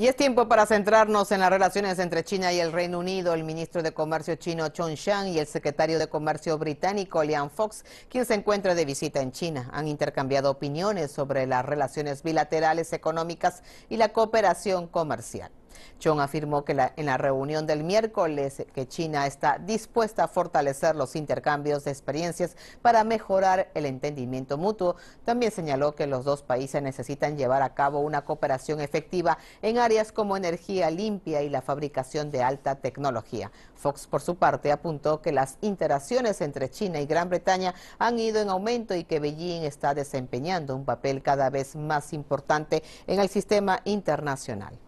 Y es tiempo para centrarnos en las relaciones entre China y el Reino Unido. El ministro de Comercio chino Chong y el secretario de Comercio británico Liam Fox, quien se encuentra de visita en China, han intercambiado opiniones sobre las relaciones bilaterales económicas y la cooperación comercial. Chong afirmó que en la reunión del miércoles eh, que China está dispuesta a fortalecer los intercambios de experiencias para mejorar el entendimiento mutuo. También señaló que los dos países necesitan llevar a cabo una cooperación efectiva en áreas como energía limpia y la fabricación de alta tecnología. Fox, por su parte, apuntó que las interacciones entre China y Gran Bretaña han ido en aumento y que Beijing está desempeñando un papel cada vez más importante en el sistema internacional.